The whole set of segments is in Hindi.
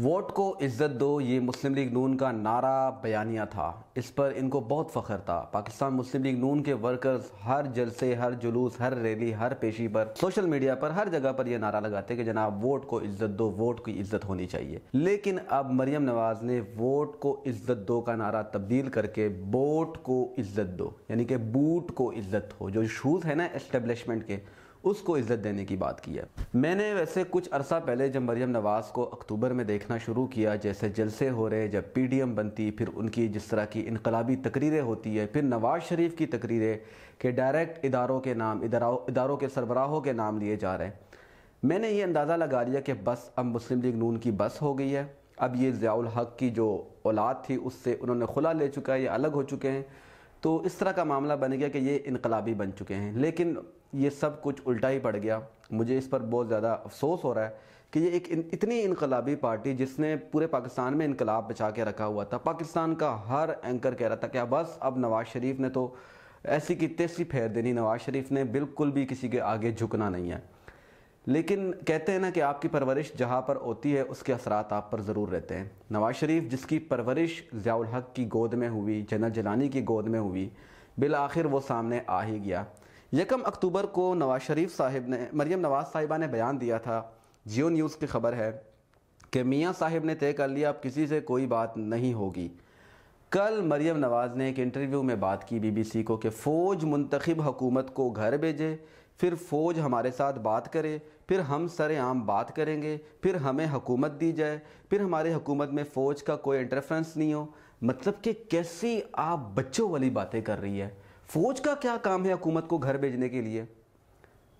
वोट को इज्जत दो ये मुस्लिम लीग नून का नारा बयानिया था इस पर इनको बहुत फ़ख्र था पाकिस्तान मुस्लिम लीग नून के वर्कर्स हर जलसे हर जुलूस हर रैली हर पेशी पर सोशल मीडिया पर हर जगह पर यह नारा लगाते कि जनाब वोट को इज्जत दो वोट की इज्जत होनी चाहिए लेकिन अब मरियम नवाज ने वोट को इज्जत दो का नारा तब्दील करके बोट को इज्जत दो यानी कि बूट को इज्जत हो जो शूज़ है ना इस्टेब्लिशमेंट के उसको इज़्ज़त देने की बात की है मैंने वैसे कुछ अरसा पहले जब मरियम नवाज़ को अक्टूबर में देखना शुरू किया जैसे जलसे हो रहे जब पी डी एम बनती फिर उनकी जिस तरह की इनकलाबी तकरीरें होती है फिर नवाज़ शरीफ की तकरीरें के डायरेक्ट इदारों के नाम इदारों के सरबराहों के नाम लिए जा रहे हैं मैंने ये अंदाज़ा लगा लिया कि बस अब मुस्लिम लीग नून की बस हो गई है अब ये ज़ियाउल हक की जो औलाद थी उससे उन्होंने खुला ले चुका है ये अलग हो चुके हैं तो इस तरह का मामला बन गया कि ये इनकलाबी बन चुके हैं लेकिन ये सब कुछ उल्टा ही पड़ गया मुझे इस पर बहुत ज़्यादा अफसोस हो रहा है कि ये एक इतनी इनकलाबी पार्टी जिसने पूरे पाकिस्तान में इनकलाब बचा के रखा हुआ था पाकिस्तान का हर एंकर कह रहा था कि बस अब नवाज़ शरीफ ने तो ऐसी की तेसी फेर देनी नवाज़ शरीफ ने बिल्कुल भी किसी के आगे झुकना नहीं है लेकिन कहते हैं ना कि आपकी परवरिश जहाँ पर होती है उसके असरात आप पर ज़रूर रहते हैं नवाज़ शरीफ जिसकी परवरिश ज़ियाल हक की गोद में हुई जनरल जलानी की गोद में हुई बिल आखिर वो सामने आ ही गया यकम अक्टूबर को नवाज शरीफ साहिब ने मरियम नवाज साहिबा ने बयान दिया था जियो न्यूज़ की खबर है कि मियाँ साहिब ने तय कर लिया अब किसी से कोई बात नहीं होगी कल मरियम नवाज़ ने एक इंटरव्यू में बात की बीबीसी को कि फ़ौज मंतखब हुकूमत को घर भेजे फिर फ़ौज हमारे साथ बात करे फिर हम सरेआम बात करेंगे फिर हमें हुकूमत दी जाए फिर हमारे हुकूमत में फ़ौज का कोई इंटरफ्रेंस नहीं हो मतलब कि कैसी आप बच्चों वाली बातें कर रही है फ़ौज का क्या काम है हुकूमत को घर भेजने के लिए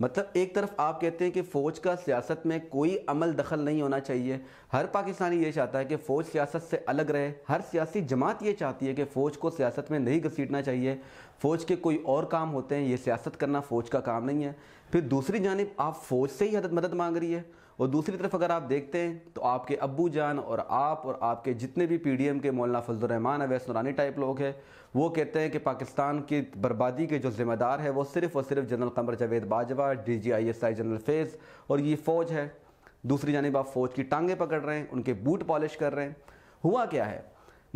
मतलब एक तरफ आप कहते हैं कि फ़ौज का सियासत में कोई अमल दखल नहीं होना चाहिए हर पाकिस्तानी ये चाहता है कि फ़ौज सियासत से अलग रहे हर सियासी जमात ये चाहती है कि फ़ौज को सियासत में नहीं घसीटना चाहिए फ़ौज के कोई और काम होते हैं ये सियासत करना फ़ौज का काम नहीं है फिर दूसरी जानब आप फ़ौज से ही मदद मांग रही है और दूसरी तरफ अगर आप देखते हैं तो आपके अबू जान और आप और आपके जितने भी पी डी एम के मौलाना फजलरहमान अवैस नूरानी टाइप लोग हैं वो कहते हैं कि पाकिस्तान की बर्बादी के जो ज़िम्मेदार है वो सिर्फ़ और सिर्फ general Qamar Javed Bajwa D G I S I general Faiz और ये फ़ौज है दूसरी जानब आप फ़ौज की टांगें पकड़ रहे हैं उनके बूट पॉलिश कर रहे हैं हुआ क्या है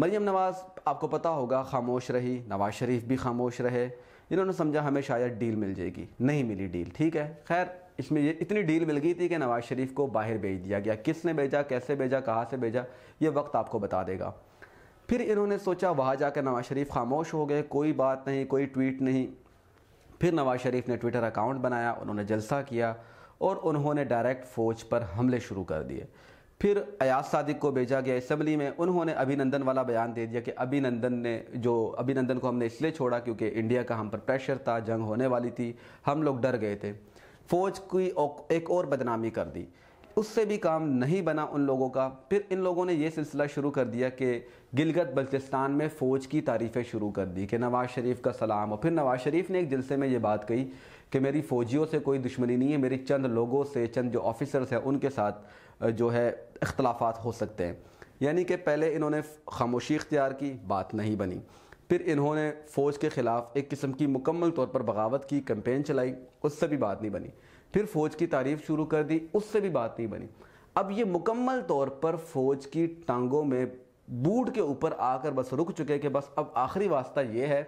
मरीम नवाज़ आपको पता होगा खामोश रही नवाज़ शरीफ भी खामोश रहे इन्होंने समझा हमें शायद डील मिल जाएगी नहीं मिली डील ठीक है खैर इसमें ये इतनी डील मिल गई थी कि नवाज़ शरीफ को बाहर भेज दिया गया किसने भेजा कैसे भेजा कहाँ से भेजा ये वक्त आपको बता देगा फिर इन्होंने सोचा वहाँ जाकर नवाज़ शरीफ खामोश हो गए कोई बात नहीं कोई ट्वीट नहीं फिर नवाज़ शरीफ ने ट्विटर अकाउंट बनाया उन्होंने जलसा किया और उन्होंने डायरेक्ट फ़ौज पर हमले शुरू कर दिए फिर अयाज सादिक को भेजा गया इसम्बली में उन्होंने अभिनंदन वाला बयान दे दिया कि अभिनंदन ने जो अभिनंदन को हमने इसलिए छोड़ा क्योंकि इंडिया का हम पर प्रेशर था जंग होने वाली थी हम लोग डर गए थे फौज की एक और बदनामी कर दी उससे भी काम नहीं बना उन लोगों का फिर इन लोगों ने यह सिलसिला शुरू कर दिया कि गिलगत बल्तिस्तान में फ़ौज की तारीफ़ें शुरू कर दी कि नवाज़ शरीफ का सलाम और फिर नवाज़ शरीफ ने एक जलसे में ये बात कही कि मेरी फ़ौजियों से कोई दुश्मनी नहीं है मेरी चंद लोगों से चंद जो ऑफिसर्स हैं उनके साथ जो है अख्तलाफात हो सकते हैं यानी कि पहले इन्होंने खामोशी इख्तियार की बात नहीं बनी फिर इन्होंने फ़ौज के ख़िलाफ़ एक किस्म की मुकम्मल तौर पर बगावत की कैंपेन चलाई उससे भी बात नहीं बनी फिर फ़ौज की तारीफ शुरू कर दी उससे भी बात नहीं बनी अब ये मुकम्मल तौर पर फ़ौज की टांगों में बूट के ऊपर आकर बस रुक चुके कि बस अब आखिरी वास्ता ये है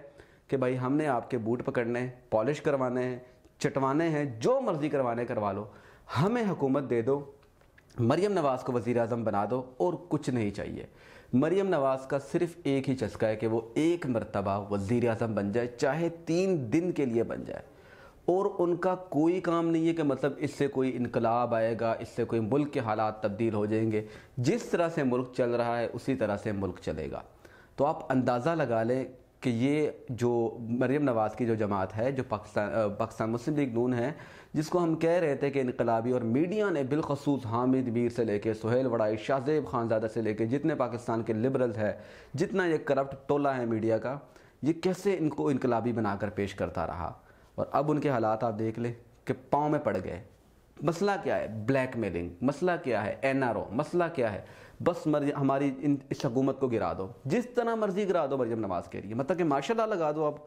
कि भाई हमने आपके बूट पकड़ने हैं पॉलिश करवाने हैं चटवाने हैं जो मर्ज़ी करवाने करवा लो हमें हुकूमत दे दो मरियम नवाज़ को वज़ी अजम बना दो और कुछ नहीं चाहिए मरियम नवाज का सिर्फ एक ही चस्का है कि वो एक मरतबा वज़ी अजम बन जाए चाहे तीन दिन के लिए बन जाए और उनका कोई काम नहीं है कि मतलब इससे कोई इनकलाब आएगा इससे कोई मुल्क के हालात तब्दील हो जाएंगे जिस तरह से मुल्क चल रहा है उसी तरह से मुल्क चलेगा तो आप अंदाज़ा लगा लें कि ये जो मरीम नवाज़ की जो जमात है जो पाकिस्तान पाकिस्तान मुस्लिम लीग नून है जिसको हम कह रहे थे कि इनकलाबी और मीडिया ने बिलखसूस हामिद मीर से लेकर सुहेल वड़ाई शाहजेब खानजादा से लेकर जितने पाकिस्तान के लिबरल्स है जितना ये करप्ट टोला है मीडिया का ये कैसे इनको इनकलाबी बनाकर पेश करता रहा और अब उनके हालात आप देख लें कि पाँव में पड़ गए मसला क्या है ब्लैकमेलिंग मसला क्या है एनआरओ मसला क्या है बस मर्जी हमारी इन इस हकूमत को गिरा दो जिस तरह मर्जी गिरा दो मरियम नवाज के लिए मतलब कि माशाल्लाह लगा दो अब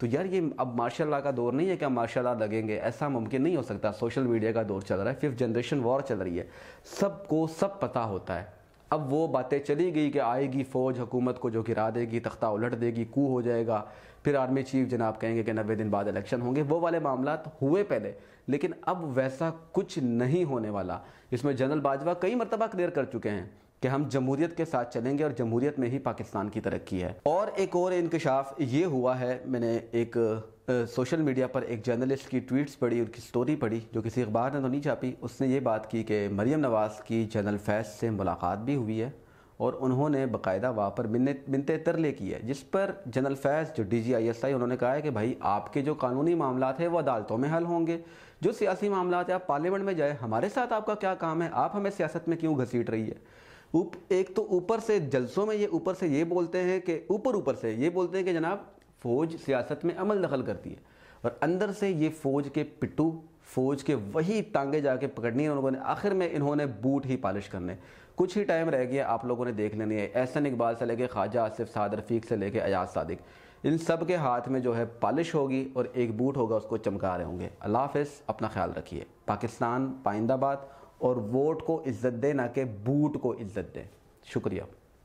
तो यार ये अब माशाल्लाह का दौर नहीं है कि हम माशाल्लाह लगेंगे ऐसा मुमकिन नहीं हो सकता सोशल मीडिया का दौर चल रहा है फिफ्थ जनरेशन वॉर चल रही है सबको सब पता होता है अब वो बातें चली गई कि आएगी फ़ौज हुकूमत को जो गिरा देगी तख्ता उलट देगी कू हो जाएगा फिर आर्मी चीफ जनाब कहेंगे कि नबे दिन बाद इलेक्शन होंगे वो वाले मामला तो हुए पहले लेकिन अब वैसा कुछ नहीं होने वाला इसमें जनरल बाजवा कई मरतबा क्लियर कर चुके हैं कि हम जमहूरियत के साथ चलेंगे और जमहूरियत में ही पाकिस्तान की तरक्की है और एक और इंकशाफ ये हुआ है मैंने एक सोशल मीडिया पर एक जर्नलिस्ट की ट्वीट्स पढ़ी उनकी स्टोरी पढ़ी जो किसी अखबार ने तो नहीं छापी उसने ये बात की कि मरीम नवाज़ की जनरल फैज से मुलाकात भी हुई है और उन्होंने बाकायदा वहाँ पर मिन्नत मिनत तरले की है जिस पर जनरल फैज जो डी जी आई एस आई उन्होंने कहा है कि भाई आपके जो कानूनी मामला है वो अदालतों में हल होंगे जो सियासी मामला है आप पार्लियामेंट में जाए हमारे साथ आपका क्या काम है आप हमें सियासत में क्यों घसीट रही है उप एक तो ऊपर से जलसों में ये ऊपर से ये बोलते हैं कि ऊपर ऊपर से ये बोलते हैं कि जनाब फ़ौज सियासत में अमल दखल करती है और अंदर से ये फ़ौज के पिट्टू फ़ौज के वही तांगे जाके पकड़नी है उन्होंने आखिर में इन्होंने बूट ही पॉलिश करने कुछ ही टाइम रह गया आप लोगों ने देख लेनी है एहसन इकबाल से लेके ख्वाजा आसिफ साद रफीक से लेके अयाज सादिक इन सब के हाथ में जो है पॉलिश होगी और एक बूट होगा उसको चमका रहे होंगे अल्लाह हाफ अपना ख्याल रखिए पाकिस्तान पाइंदाबाद और वोट को इज्जत दें ना कि बूट को इज्जत दें शुक्रिया